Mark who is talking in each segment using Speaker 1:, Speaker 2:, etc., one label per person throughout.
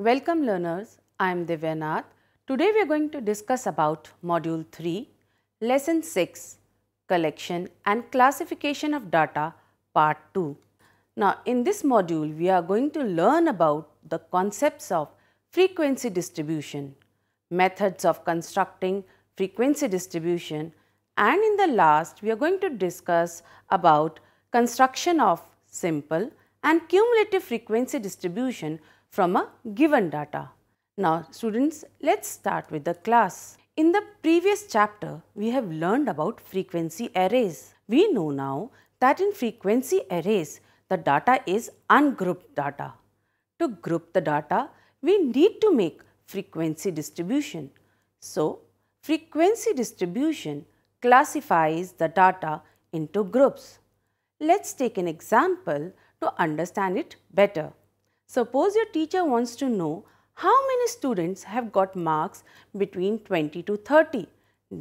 Speaker 1: Welcome learners, I am Divyanath. Today we are going to discuss about Module 3, Lesson 6, Collection and Classification of Data, Part 2. Now in this module, we are going to learn about the concepts of frequency distribution, methods of constructing frequency distribution and in the last, we are going to discuss about construction of simple and cumulative frequency distribution from a given data. Now students, let's start with the class. In the previous chapter, we have learned about frequency arrays. We know now that in frequency arrays, the data is ungrouped data. To group the data, we need to make frequency distribution. So, frequency distribution classifies the data into groups. Let's take an example to understand it better. Suppose your teacher wants to know how many students have got marks between 20 to 30.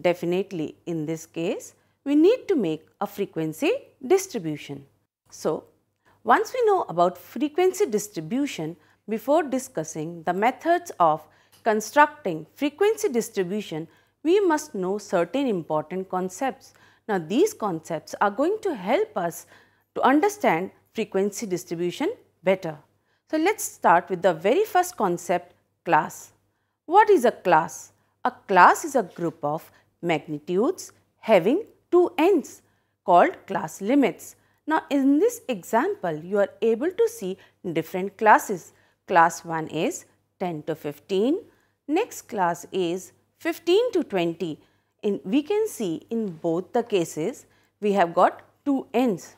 Speaker 1: Definitely in this case, we need to make a frequency distribution. So, once we know about frequency distribution, before discussing the methods of constructing frequency distribution, we must know certain important concepts. Now, these concepts are going to help us to understand frequency distribution better. So let's start with the very first concept class. What is a class? A class is a group of magnitudes having two ends called class limits. Now in this example you are able to see different classes. Class 1 is 10 to 15, next class is 15 to 20. In, we can see in both the cases we have got two ends.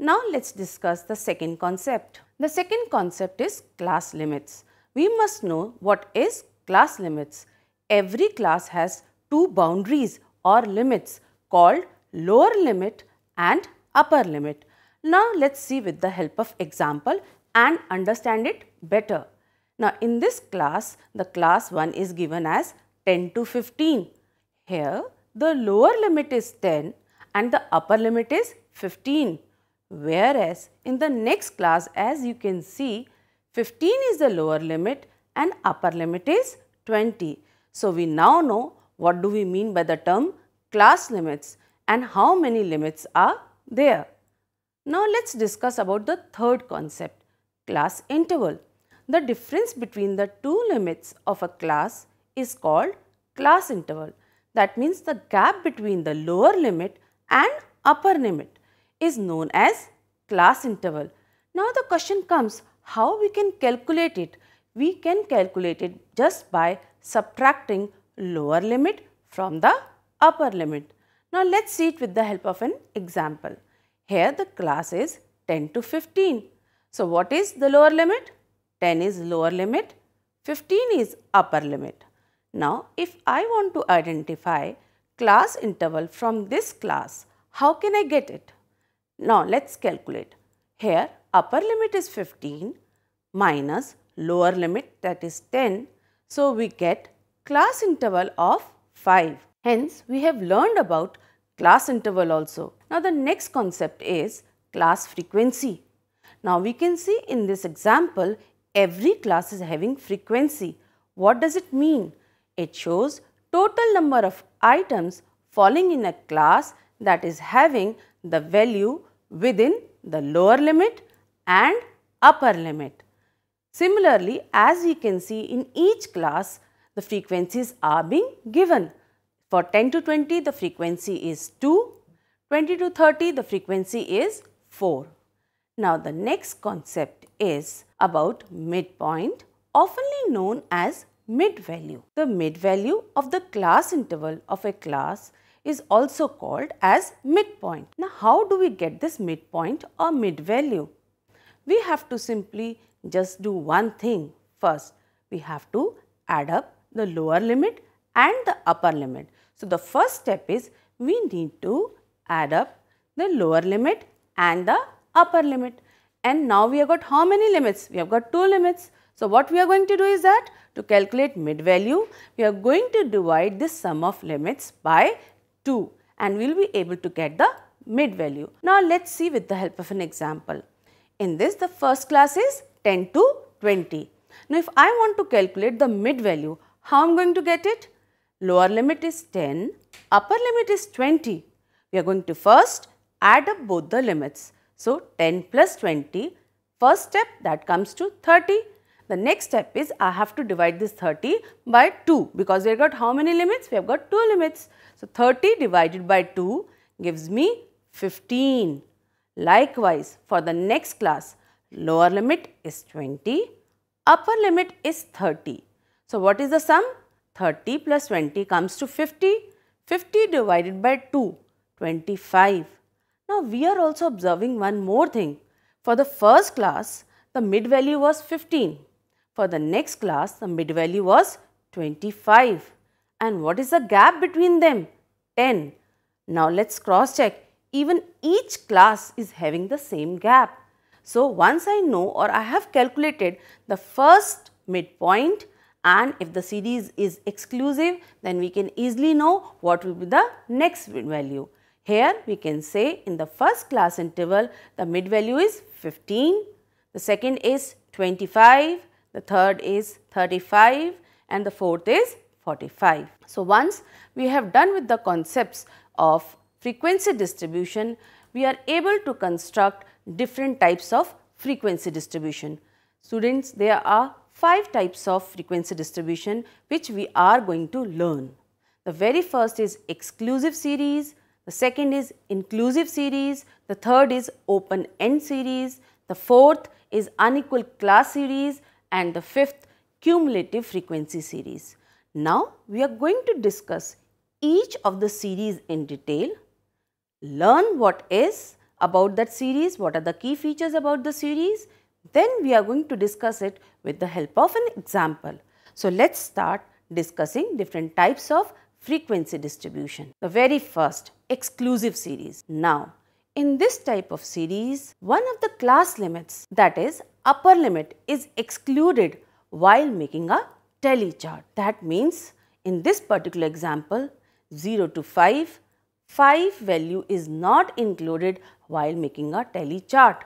Speaker 1: Now let's discuss the second concept. The second concept is class limits. We must know what is class limits. Every class has two boundaries or limits called lower limit and upper limit. Now let's see with the help of example and understand it better. Now in this class, the class 1 is given as 10 to 15. Here the lower limit is 10 and the upper limit is 15. Whereas in the next class as you can see 15 is the lower limit and upper limit is 20. So we now know what do we mean by the term class limits and how many limits are there. Now let's discuss about the third concept class interval. The difference between the two limits of a class is called class interval. That means the gap between the lower limit and upper limit is known as class interval. Now the question comes how we can calculate it. We can calculate it just by subtracting lower limit from the upper limit. Now let's see it with the help of an example. Here the class is 10 to 15. So what is the lower limit? 10 is lower limit, 15 is upper limit. Now if I want to identify class interval from this class, how can I get it? Now let's calculate. Here upper limit is 15 minus lower limit that is 10. So we get class interval of 5. Hence we have learned about class interval also. Now the next concept is class frequency. Now we can see in this example every class is having frequency. What does it mean? It shows total number of items falling in a class that is having the value within the lower limit and upper limit. Similarly, as we can see in each class, the frequencies are being given. For 10 to 20, the frequency is 2. 20 to 30, the frequency is 4. Now, the next concept is about midpoint, oftenly known as mid-value. The mid-value of the class interval of a class is also called as midpoint. Now, how do we get this midpoint or mid value? We have to simply just do one thing. First, we have to add up the lower limit and the upper limit. So, the first step is we need to add up the lower limit and the upper limit. And now we have got how many limits? We have got two limits. So, what we are going to do is that to calculate mid value, we are going to divide this sum of limits by 2 and we will be able to get the mid value. Now let's see with the help of an example. In this the first class is 10 to 20. Now if I want to calculate the mid value, how I am going to get it? Lower limit is 10, upper limit is 20. We are going to first add up both the limits. So 10 plus 20, first step that comes to 30 the next step is I have to divide this 30 by 2 because we have got how many limits? We have got 2 limits. So 30 divided by 2 gives me 15. Likewise, for the next class, lower limit is 20, upper limit is 30. So what is the sum? 30 plus 20 comes to 50. 50 divided by 2, 25. Now we are also observing one more thing. For the first class, the mid value was 15 for the next class, the mid value was 25. And what is the gap between them? 10. Now let's cross check. Even each class is having the same gap. So once I know or I have calculated the first midpoint and if the series is exclusive then we can easily know what will be the next value. Here we can say in the first class interval the mid value is 15, the second is 25, the third is 35 and the fourth is 45. So, once we have done with the concepts of frequency distribution, we are able to construct different types of frequency distribution. Students, there are five types of frequency distribution which we are going to learn. The very first is exclusive series, the second is inclusive series, the third is open end series, the fourth is unequal class series and the fifth cumulative frequency series. Now, we are going to discuss each of the series in detail, learn what is about that series, what are the key features about the series, then we are going to discuss it with the help of an example. So, let us start discussing different types of frequency distribution. The very first exclusive series. Now, in this type of series, one of the class limits that is upper limit is excluded while making a tally chart. That means in this particular example 0 to 5, 5 value is not included while making a tally chart.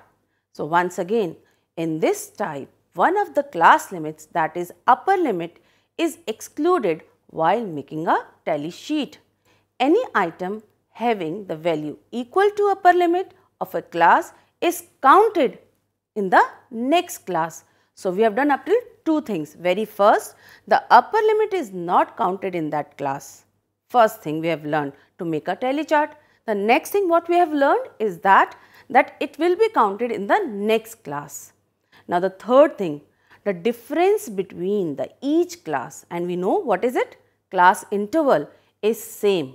Speaker 1: So, once again in this type one of the class limits that is upper limit is excluded while making a tally sheet. Any item having the value equal to upper limit of a class is counted in the next class. So we have done up till two things. Very first, the upper limit is not counted in that class. First thing we have learned to make a tally chart. The next thing what we have learned is that that it will be counted in the next class. Now the third thing, the difference between the each class and we know what is it? Class interval is same.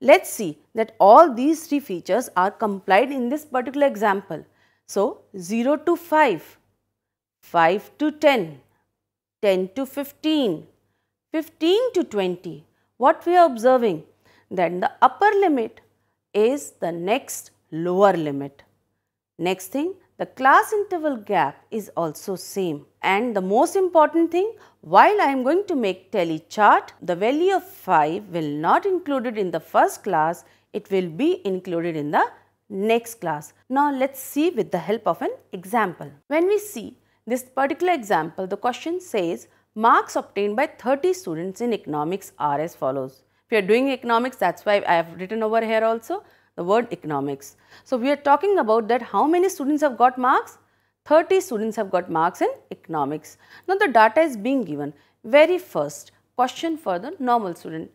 Speaker 1: Let's see that all these three features are complied in this particular example. So, 0 to 5, 5 to 10, 10 to 15, 15 to 20. What we are observing? Then the upper limit is the next lower limit. Next thing, the class interval gap is also same. And the most important thing, while I am going to make tally chart, the value of 5 will not included in the first class, it will be included in the next class. Now let's see with the help of an example. When we see this particular example, the question says marks obtained by 30 students in economics are as follows. If you are doing economics, that's why I have written over here also the word economics. So we are talking about that how many students have got marks? 30 students have got marks in economics. Now the data is being given. Very first question for the normal student.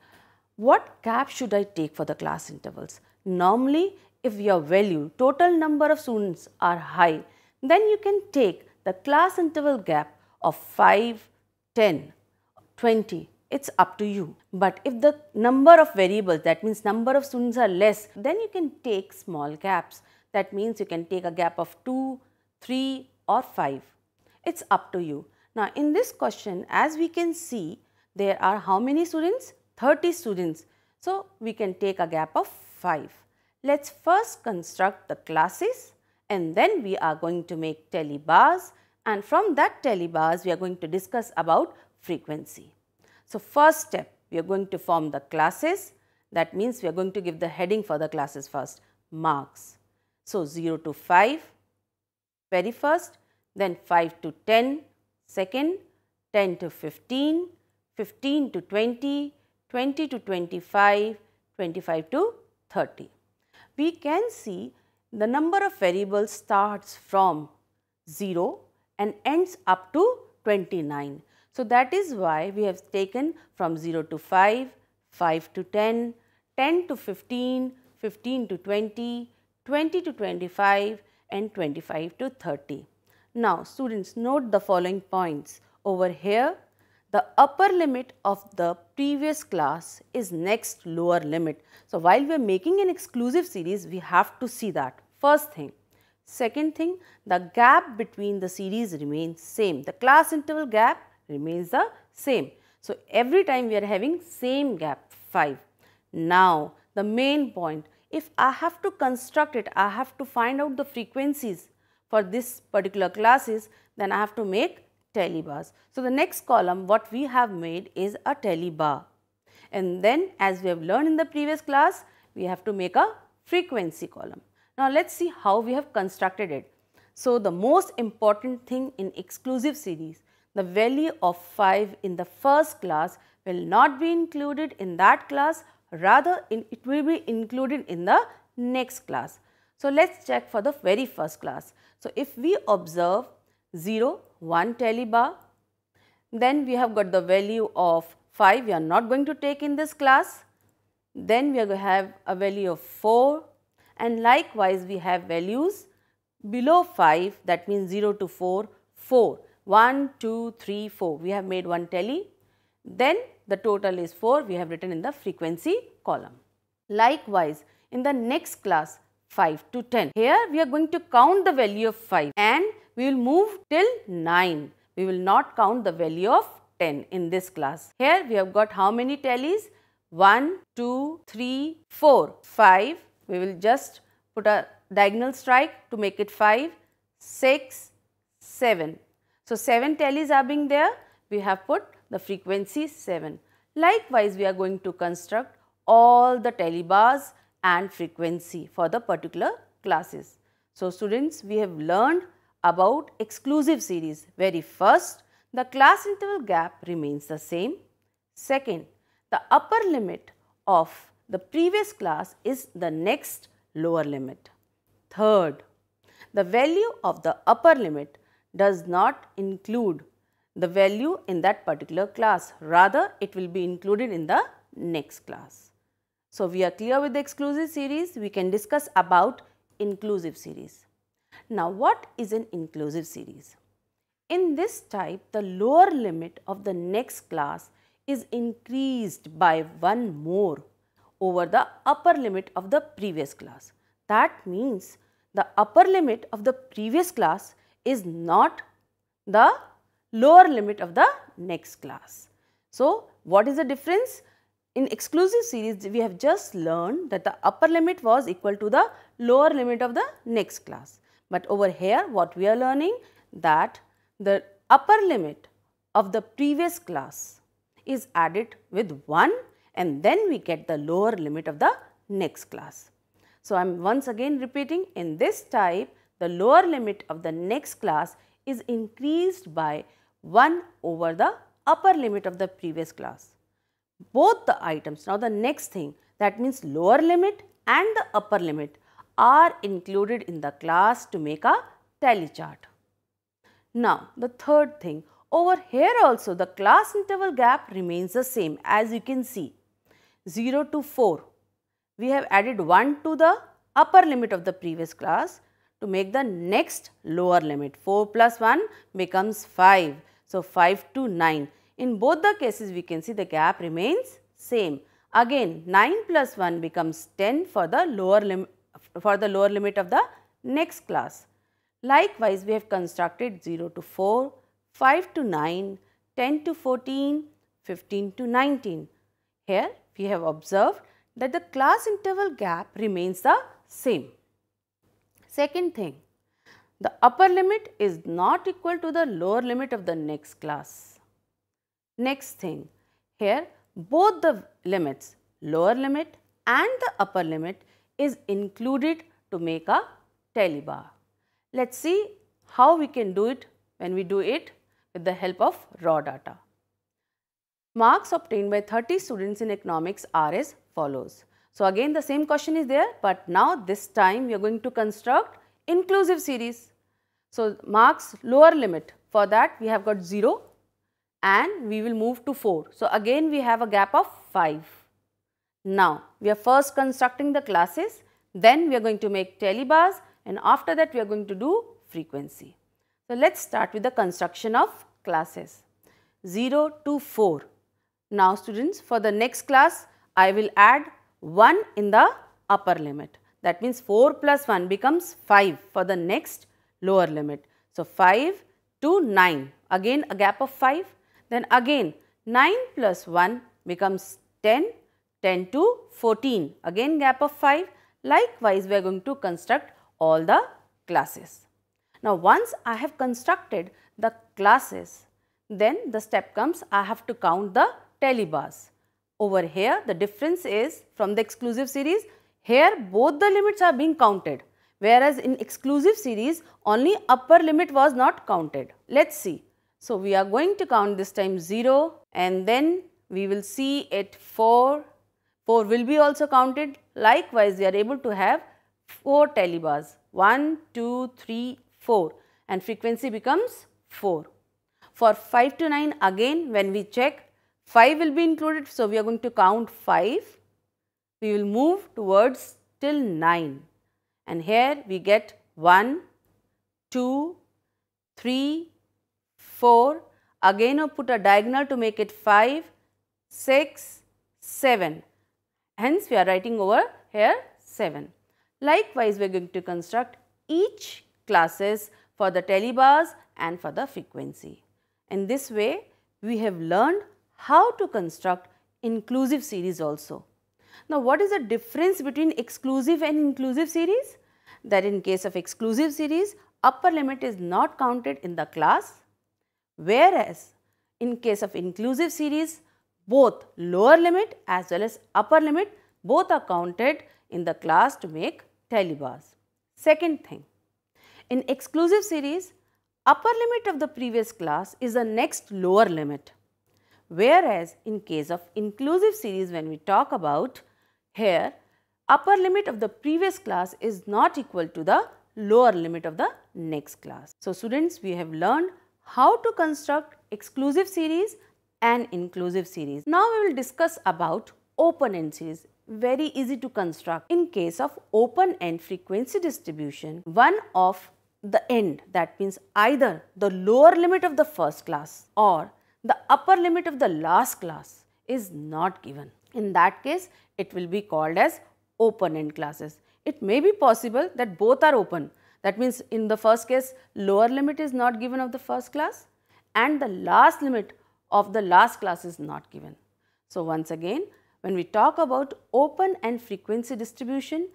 Speaker 1: What gap should I take for the class intervals? Normally if your value total number of students are high, then you can take the class interval gap of 5, 10, 20. It's up to you. But if the number of variables, that means number of students are less, then you can take small gaps. That means you can take a gap of 2, 3 or 5. It's up to you. Now, in this question, as we can see, there are how many students? 30 students. So, we can take a gap of 5. Let's first construct the classes and then we are going to make telebars and from that telebars we are going to discuss about frequency. So, first step we are going to form the classes that means we are going to give the heading for the classes first marks. So, 0 to 5 very first then 5 to 10 second 10 to 15 15 to 20 20 to 25 25 to 30 we can see the number of variables starts from 0 and ends up to 29. So, that is why we have taken from 0 to 5, 5 to 10, 10 to 15, 15 to 20, 20 to 25 and 25 to 30. Now, students note the following points. Over here the upper limit of the previous class is next lower limit. So, while we are making an exclusive series, we have to see that first thing. Second thing, the gap between the series remains same. The class interval gap remains the same. So, every time we are having same gap 5. Now, the main point, if I have to construct it, I have to find out the frequencies for this particular classes, then I have to make tally bars. So, the next column what we have made is a tally bar and then as we have learned in the previous class we have to make a frequency column. Now, let us see how we have constructed it. So, the most important thing in exclusive series the value of 5 in the first class will not be included in that class rather in, it will be included in the next class. So, let us check for the very first class. So, if we observe 0, 1 tally bar. Then we have got the value of 5 we are not going to take in this class. Then we are going to have a value of 4 and likewise we have values below 5 that means 0 to 4, 4, 1, 2, 3, 4. We have made one tally. Then the total is 4 we have written in the frequency column. Likewise, in the next class 5 to 10. Here we are going to count the value of 5 and we will move till 9. We will not count the value of 10 in this class. Here we have got how many tallies? 1, 2, 3, 4, 5. We will just put a diagonal strike to make it 5, 6, 7. So, 7 tallies are being there. We have put the frequency 7. Likewise, we are going to construct all the tally bars and frequency for the particular classes. So, students we have learned about exclusive series where first the class interval gap remains the same. Second, the upper limit of the previous class is the next lower limit. Third, the value of the upper limit does not include the value in that particular class. Rather, it will be included in the next class. So, we are clear with the exclusive series. We can discuss about inclusive series. Now what is an inclusive series? In this type, the lower limit of the next class is increased by one more over the upper limit of the previous class. That means the upper limit of the previous class is not the lower limit of the next class. So, what is the difference? In exclusive series, we have just learned that the upper limit was equal to the lower limit of the next class. But over here what we are learning that the upper limit of the previous class is added with 1 and then we get the lower limit of the next class. So, I am once again repeating in this type the lower limit of the next class is increased by 1 over the upper limit of the previous class. Both the items now the next thing that means lower limit and the upper limit are included in the class to make a tally chart. Now, the third thing over here also the class interval gap remains the same as you can see 0 to 4. We have added 1 to the upper limit of the previous class to make the next lower limit 4 plus 1 becomes 5. So, 5 to 9 in both the cases we can see the gap remains same. Again 9 plus 1 becomes 10 for the lower limit for the lower limit of the next class. Likewise, we have constructed 0 to 4, 5 to 9, 10 to 14, 15 to 19. Here we have observed that the class interval gap remains the same. Second thing, the upper limit is not equal to the lower limit of the next class. Next thing, here both the limits, lower limit and the upper limit is included to make a tally bar. Let's see how we can do it when we do it with the help of raw data. Marks obtained by 30 students in economics are as follows. So again the same question is there but now this time we are going to construct inclusive series. So marks lower limit for that we have got 0 and we will move to 4. So again we have a gap of 5. Now, we are first constructing the classes, then we are going to make telebars and after that we are going to do frequency. So, let us start with the construction of classes 0 to 4. Now, students for the next class I will add 1 in the upper limit. That means 4 plus 1 becomes 5 for the next lower limit. So, 5 to 9 again a gap of 5 then again 9 plus 1 becomes 10 10 to 14. Again gap of 5. Likewise, we are going to construct all the classes. Now, once I have constructed the classes, then the step comes I have to count the tally bars. Over here, the difference is from the exclusive series, here both the limits are being counted whereas in exclusive series only upper limit was not counted. Let's see. So, we are going to count this time 0 and then we will see it 4, 4 will be also counted. Likewise, we are able to have 4 telebars 1, 2, 3, 4 and frequency becomes 4. For 5 to 9 again when we check 5 will be included. So, we are going to count 5. We will move towards till 9 and here we get 1, 2, 3, 4. Again, I put a diagonal to make it 5, 6, 7 Hence, we are writing over here 7. Likewise, we are going to construct each classes for the telebars and for the frequency. In this way, we have learned how to construct inclusive series also. Now, what is the difference between exclusive and inclusive series? That in case of exclusive series, upper limit is not counted in the class, whereas in case of inclusive series, both lower limit as well as upper limit both are counted in the class to make tally bars. Second thing, in exclusive series, upper limit of the previous class is the next lower limit. Whereas in case of inclusive series when we talk about here, upper limit of the previous class is not equal to the lower limit of the next class. So students, we have learned how to construct exclusive series and inclusive series. Now we will discuss about open-end series very easy to construct. In case of open-end frequency distribution, one of the end that means either the lower limit of the first class or the upper limit of the last class is not given. In that case, it will be called as open-end classes. It may be possible that both are open. That means in the first case, lower limit is not given of the first class and the last limit of the last class is not given. So, once again when we talk about open and frequency distribution,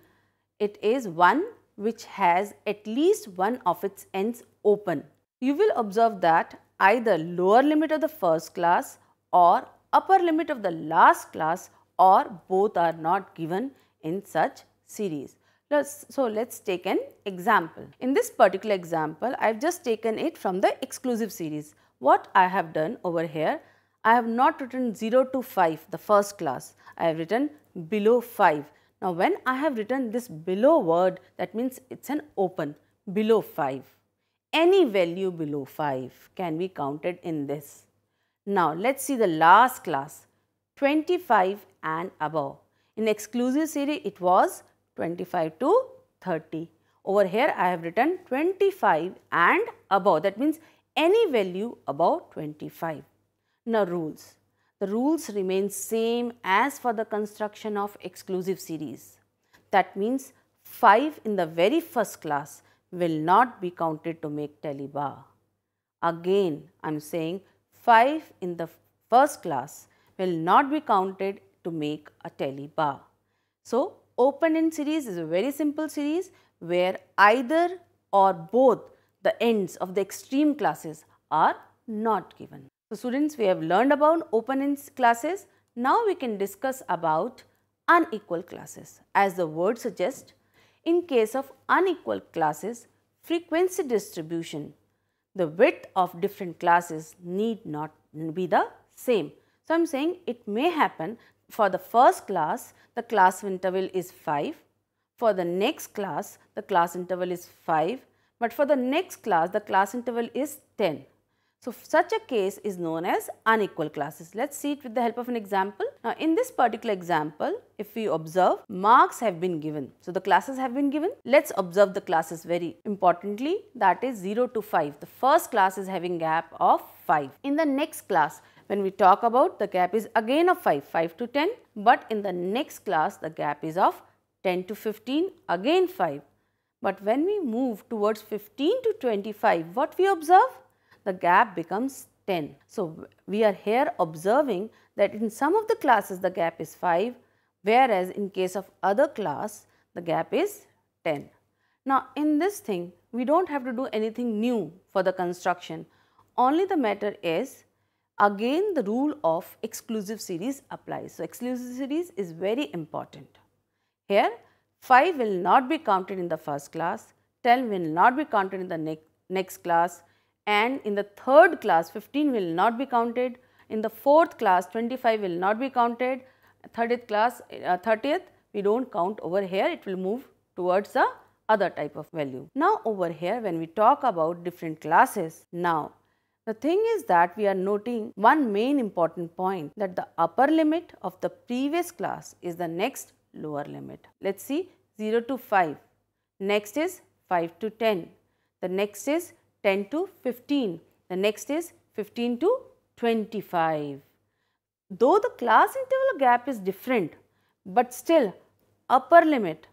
Speaker 1: it is one which has at least one of its ends open. You will observe that either lower limit of the first class or upper limit of the last class or both are not given in such series. so, let us take an example. In this particular example, I have just taken it from the exclusive series what I have done over here, I have not written 0 to 5, the first class. I have written below 5. Now, when I have written this below word, that means it's an open, below 5. Any value below 5 can be counted in this. Now, let's see the last class, 25 and above. In exclusive series, it was 25 to 30. Over here, I have written 25 and above. That means any value above 25. Now rules. The rules remain same as for the construction of exclusive series. That means 5 in the very first class will not be counted to make tally bar. Again, I am saying 5 in the first class will not be counted to make a tally bar. So, open end series is a very simple series where either or both the ends of the extreme classes are not given. So students, we have learned about open ends classes. Now we can discuss about unequal classes. As the word suggests, in case of unequal classes, frequency distribution, the width of different classes need not be the same. So, I am saying it may happen for the first class, the class interval is 5. For the next class, the class interval is 5 but for the next class, the class interval is 10. So, such a case is known as unequal classes. Let's see it with the help of an example. Now, in this particular example, if we observe, marks have been given. So, the classes have been given. Let's observe the classes very importantly, that is 0 to 5. The first class is having gap of 5. In the next class, when we talk about, the gap is again of 5, 5 to 10. But in the next class, the gap is of 10 to 15, again 5. But when we move towards 15 to 25, what we observe? The gap becomes 10. So, we are here observing that in some of the classes the gap is 5, whereas in case of other class the gap is 10. Now, in this thing we do not have to do anything new for the construction, only the matter is again the rule of exclusive series applies. So, exclusive series is very important. Here 5 will not be counted in the first class, 10 will not be counted in the ne next class and in the third class 15 will not be counted, in the fourth class 25 will not be counted, 30th class uh, 30th we do not count over here it will move towards the other type of value. Now over here when we talk about different classes now the thing is that we are noting one main important point that the upper limit of the previous class is the next lower limit. Let's see 0 to 5. Next is 5 to 10. The next is 10 to 15. The next is 15 to 25. Though the class interval gap is different, but still upper limit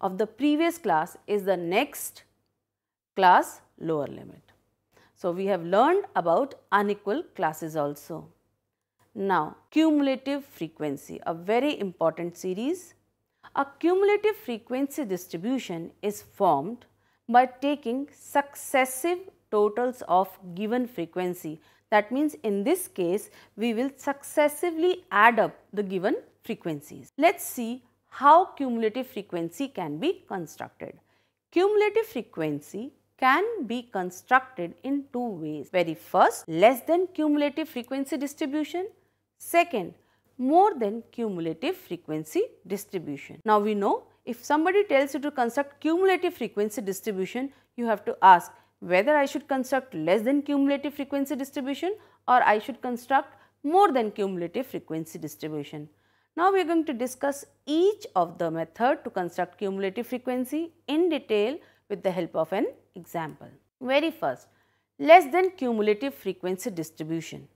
Speaker 1: of the previous class is the next class lower limit. So, we have learned about unequal classes also. Now, cumulative frequency, a very important series. A cumulative frequency distribution is formed by taking successive totals of given frequency. That means in this case, we will successively add up the given frequencies. Let's see how cumulative frequency can be constructed. Cumulative frequency can be constructed in two ways. Very first, less than cumulative frequency distribution Second, more than cumulative frequency distribution. Now, we know if somebody tells you to construct cumulative frequency distribution, you have to ask whether I should construct less than cumulative frequency distribution or I should construct more than cumulative frequency distribution. Now, we are going to discuss each of the method to construct cumulative frequency in detail with the help of an example. Very first, less than cumulative frequency distribution.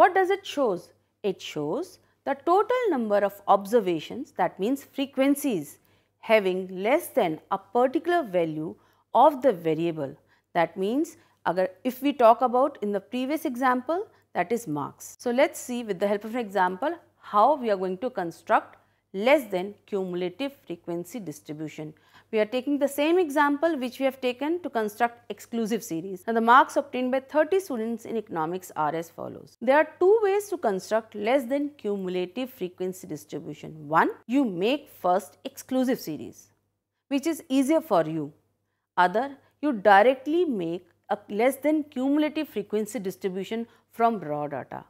Speaker 1: What does it shows? It shows the total number of observations that means frequencies having less than a particular value of the variable. That means if we talk about in the previous example that is marks. So, let us see with the help of an example how we are going to construct less than cumulative frequency distribution. We are taking the same example which we have taken to construct exclusive series. Now, the marks obtained by 30 students in economics are as follows. There are two ways to construct less than cumulative frequency distribution. One, you make first exclusive series which is easier for you. Other, you directly make a less than cumulative frequency distribution from raw data.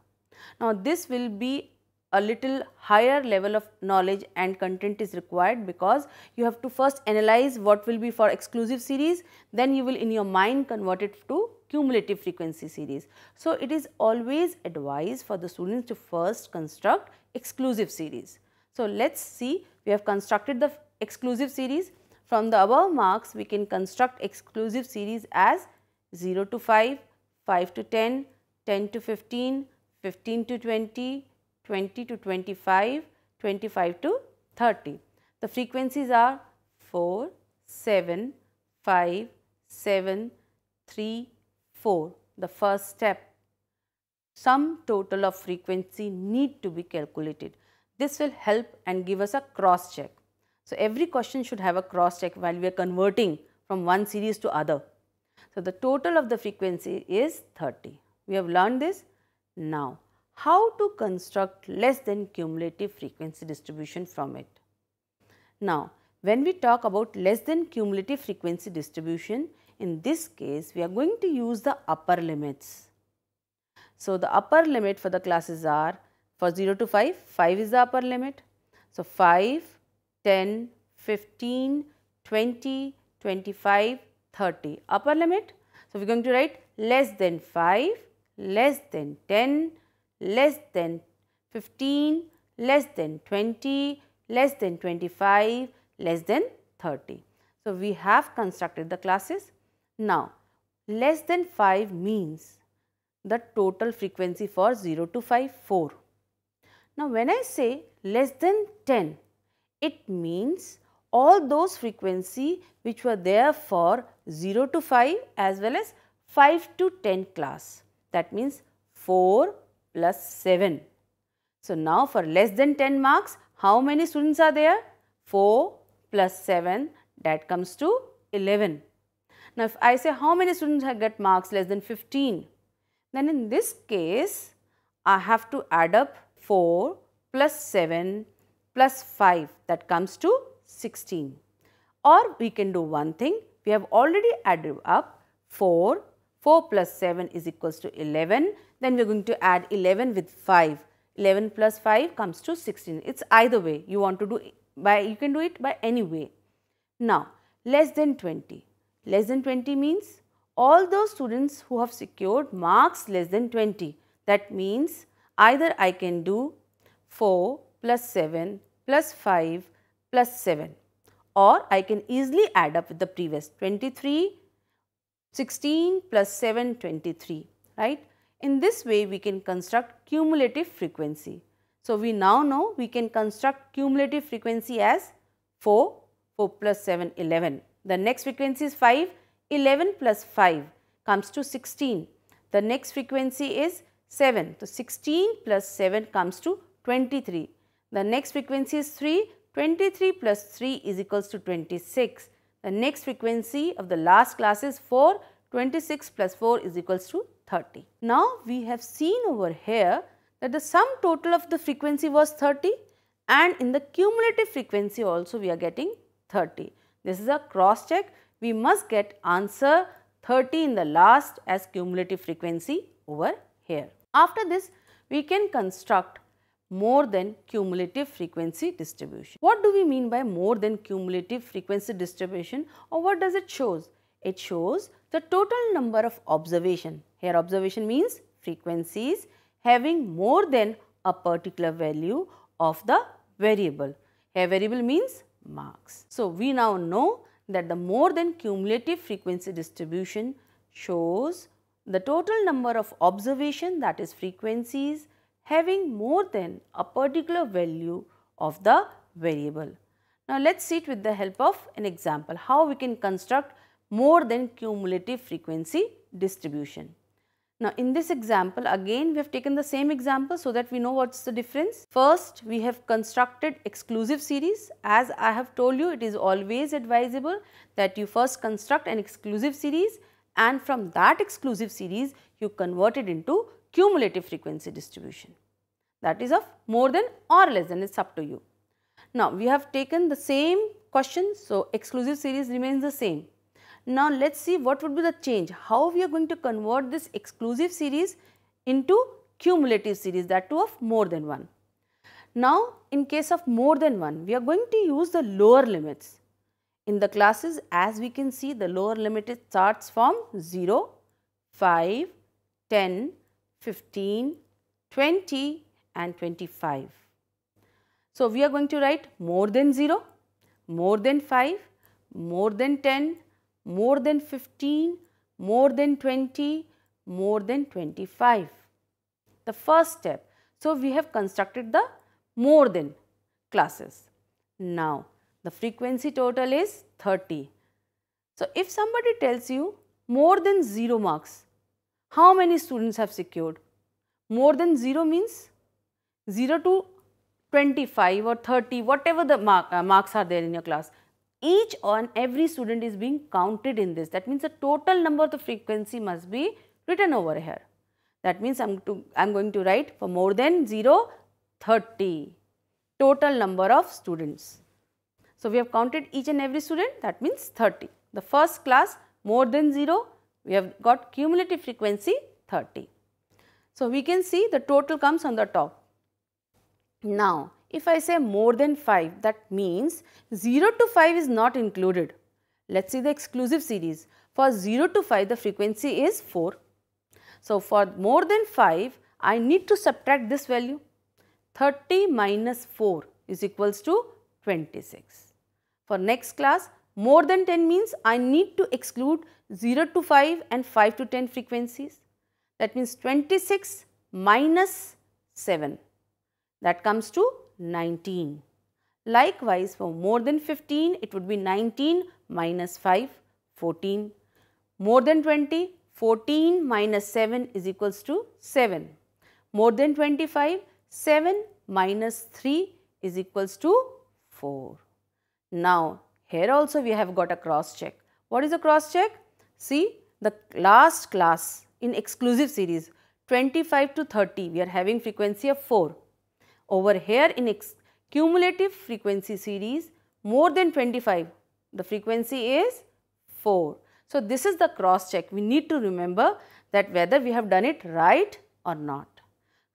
Speaker 1: Now, this will be a little higher level of knowledge and content is required because you have to first analyze what will be for exclusive series then you will in your mind convert it to cumulative frequency series. So, it is always advised for the students to first construct exclusive series. So, let us see we have constructed the exclusive series from the above marks we can construct exclusive series as 0 to 5, 5 to 10, 10 to 15, 15 to 20, 20 to 25, 25 to 30. The frequencies are 4, 7, 5, 7, 3, 4. The first step. Sum total of frequency need to be calculated. This will help and give us a cross check. So, every question should have a cross check while we are converting from one series to other. So, the total of the frequency is 30. We have learned this now how to construct less than cumulative frequency distribution from it. Now, when we talk about less than cumulative frequency distribution, in this case we are going to use the upper limits. So, the upper limit for the classes are for 0 to 5, 5 is the upper limit. So, 5, 10, 15, 20, 25, 30 upper limit. So, we are going to write less than 5, less than 10, less than 15, less than 20, less than 25, less than 30. So, we have constructed the classes. Now, less than 5 means the total frequency for 0 to 5, 4. Now, when I say less than 10, it means all those frequency which were there for 0 to 5 as well as 5 to 10 class. That means 4, plus 7. So, now for less than 10 marks, how many students are there? 4 plus 7 that comes to 11. Now, if I say how many students have got marks less than 15, then in this case, I have to add up 4 plus 7 plus 5 that comes to 16. Or we can do one thing, we have already added up 4, 4 plus 7 is equals to 11 then we are going to add 11 with 5. 11 plus 5 comes to 16. It's either way. You want to do by, you can do it by any way. Now, less than 20. Less than 20 means all those students who have secured marks less than 20. That means either I can do 4 plus 7 plus 5 plus 7 or I can easily add up with the previous 23, 16 plus 7, 23, right. In this way, we can construct cumulative frequency. So, we now know we can construct cumulative frequency as 4, 4 plus 7, 11. The next frequency is 5, 11 plus 5 comes to 16. The next frequency is 7. So, 16 plus 7 comes to 23. The next frequency is 3, 23 plus 3 is equals to 26. The next frequency of the last class is 4, 26 plus 4 is equals to 30. Now we have seen over here that the sum total of the frequency was 30 and in the cumulative frequency also we are getting 30. This is a cross check. We must get answer 30 in the last as cumulative frequency over here. After this we can construct more than cumulative frequency distribution. What do we mean by more than cumulative frequency distribution or what does it shows? It shows the total number of observation, here observation means frequencies having more than a particular value of the variable. Here variable means marks. So, we now know that the more than cumulative frequency distribution shows the total number of observation that is frequencies having more than a particular value of the variable. Now, let us see it with the help of an example how we can construct more than cumulative frequency distribution. Now, in this example, again we have taken the same example so that we know what's the difference. First, we have constructed exclusive series. As I have told you, it is always advisable that you first construct an exclusive series and from that exclusive series, you convert it into cumulative frequency distribution. That is of more than or less than, it's up to you. Now, we have taken the same question, so exclusive series remains the same. Now let's see what would be the change, how we are going to convert this exclusive series into cumulative series that too of more than one. Now in case of more than one, we are going to use the lower limits. In the classes as we can see the lower limit starts from 0, 5, 10, 15, 20 and 25. So we are going to write more than 0, more than 5, more than 10 more than 15, more than 20, more than 25. The first step. So, we have constructed the more than classes. Now, the frequency total is 30. So, if somebody tells you more than 0 marks, how many students have secured? More than 0 means 0 to 25 or 30, whatever the mark, uh, marks are there in your class each and every student is being counted in this. That means the total number of the frequency must be written over here. That means I am I'm going to write for more than 0, 30 total number of students. So, we have counted each and every student that means 30. The first class more than 0 we have got cumulative frequency 30. So, we can see the total comes on the top. Now, if I say more than 5, that means 0 to 5 is not included. Let's see the exclusive series. For 0 to 5, the frequency is 4. So, for more than 5, I need to subtract this value. 30 minus 4 is equals to 26. For next class, more than 10 means I need to exclude 0 to 5 and 5 to 10 frequencies. That means 26 minus 7. That comes to 19. Likewise, for more than 15, it would be 19 minus 5, 14. More than 20, 14 minus 7 is equals to 7. More than 25, 7 minus 3 is equals to 4. Now, here also we have got a cross check. What is a cross check? See, the last class in exclusive series 25 to 30, we are having frequency of 4. Over here in cumulative frequency series more than 25, the frequency is 4. So, this is the cross check. We need to remember that whether we have done it right or not.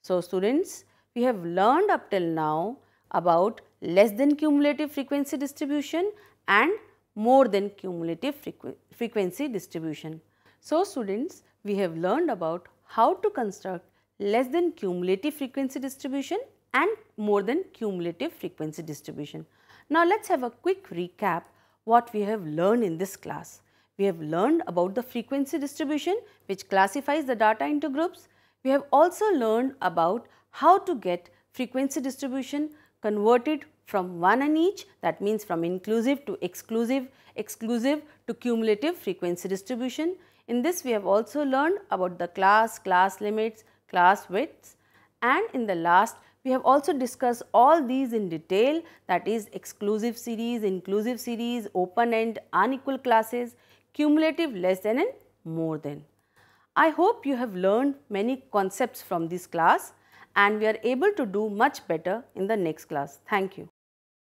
Speaker 1: So, students, we have learned up till now about less than cumulative frequency distribution and more than cumulative frequ frequency distribution. So, students, we have learned about how to construct less than cumulative frequency distribution and more than cumulative frequency distribution. Now, let us have a quick recap what we have learned in this class. We have learned about the frequency distribution which classifies the data into groups. We have also learned about how to get frequency distribution converted from one and each that means from inclusive to exclusive, exclusive to cumulative frequency distribution. In this we have also learned about the class, class limits, class widths and in the last we have also discussed all these in detail that is exclusive series, inclusive series, open end, unequal classes, cumulative less than and more than. I hope you have learned many concepts from this class and we are able to do much better in the next class. Thank you.